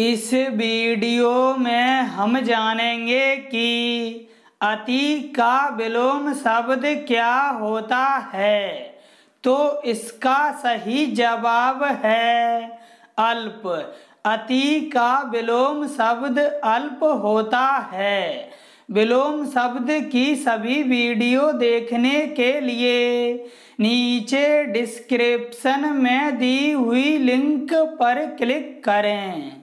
इस वीडियो में हम जानेंगे कि अति का विलोम शब्द क्या होता है तो इसका सही जवाब है अल्प अति का विलोम शब्द अल्प होता है विलोम शब्द की सभी वीडियो देखने के लिए नीचे डिस्क्रिप्शन में दी हुई लिंक पर क्लिक करें